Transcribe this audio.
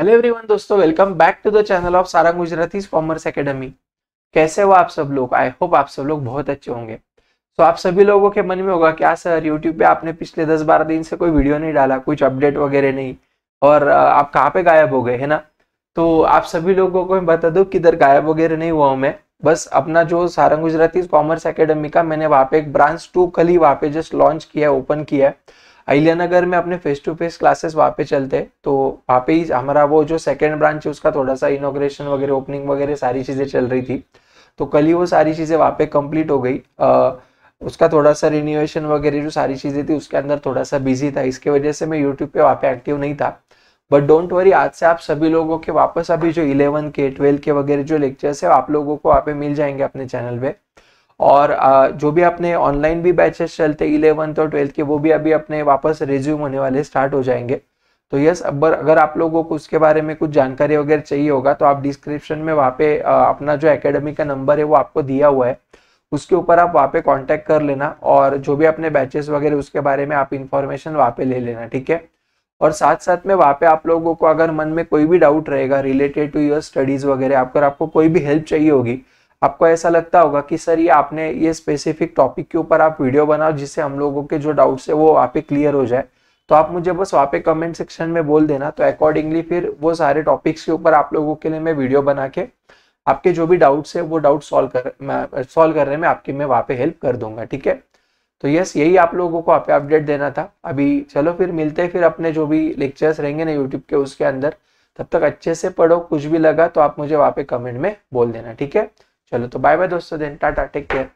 hello everyone दोस्तों welcome back to the channel of Sarang Gujarati commerce academy कैसे हो आप सब लोग आई होप आप सब लोग बहुत अच्छे होंगे तो so, आप सभी लोगों के मन में होगा क्या सर यूट्यूब पे आपने पिछले दस बारह दिन से कोई वीडियो नहीं डाला कुछ अपडेट वगैरह नहीं और आप कहाँ पे गायब हो गए है ना तो आप सभी लोगों को मैं बता दूँ किधर गायब वगैरह नहीं हुआ हूँ मैं बस अपना जो सारंग गुजराती कॉमर्स अकेडमी का मैंने वहाँ पे एक ब्रांच टू कल ही वहाँ पे जस्ट लॉन्च किया ओपन किया है अहिल्या नगर में अपने फेस टू फेस क्लासेस वहाँ पे चलते हैं तो वहाँ पे ही हमारा वो जो सेकेंड ब्रांच है उसका थोड़ा सा इनोग्रेशन वगैरह ओपनिंग वगैरह सारी चीज़ें चल रही थी तो कल ही वो सारी चीज़ें वहाँ पे कंप्लीट हो गई आ, उसका थोड़ा सा रिन्यूएशन वगैरह जो सारी चीज़ें थी उसके अंदर थोड़ा सा बिजी था इसके वजह से मैं यूट्यूब पे वहाँ पे एक्टिव नहीं था बट डोंट वरी आज से आप सभी लोगों के वापस अभी जो इलेवन के ट्वेल्व के वगैरह जो लेक्चर्स है आप लोगों को वहाँ पे मिल जाएंगे अपने चैनल पर और जो भी अपने ऑनलाइन भी बैचेस चलते इलेवंथ और ट्वेल्थ के वो भी अभी अपने वापस रिज्यूम होने वाले स्टार्ट हो जाएंगे तो यस अब अगर आप लोगों को उसके बारे में कुछ जानकारी वगैरह चाहिए होगा तो आप डिस्क्रिप्शन में वहाँ पे अपना जो एकेडमी का नंबर है वो आपको दिया हुआ है उसके ऊपर आप वहाँ पे कॉन्टेक्ट कर लेना और जो भी अपने बैचेस वगैरह उसके बारे में आप इन्फॉर्मेशन वहाँ पे ले लेना ठीक है और साथ साथ में वहाँ पे आप लोगों को अगर मन में कोई भी डाउट रहेगा रिलेटेड टू योर स्टडीज़ वगैरह अगर आपको कोई भी हेल्प चाहिए होगी आपको ऐसा लगता होगा कि सर ये आपने ये स्पेसिफिक टॉपिक के ऊपर आप वीडियो बनाओ जिससे हम लोगों के जो डाउट्स है वो वहाँ पे क्लियर हो जाए तो आप मुझे बस वहाँ पे कमेंट सेक्शन में बोल देना तो अकॉर्डिंगली फिर वो सारे टॉपिक्स के ऊपर आप लोगों के लिए मैं वीडियो बना के आपके जो भी डाउट्स है वो डाउट सॉल्व कर सॉल्व करने में आपकी मैं वहाँ पे हेल्प कर दूंगा ठीक है तो यस यही आप लोगों को आप अपडेट देना था अभी चलो फिर मिलते हैं फिर अपने जो भी लेक्चर्स रहेंगे ना यूट्यूब के उसके अंदर तब तक अच्छे से पढ़ो कुछ भी लगा तो आप मुझे वहाँ पे कमेंट में बोल देना ठीक है चलो तो बाय बाय दोस्तों देन टाटा टेक केयर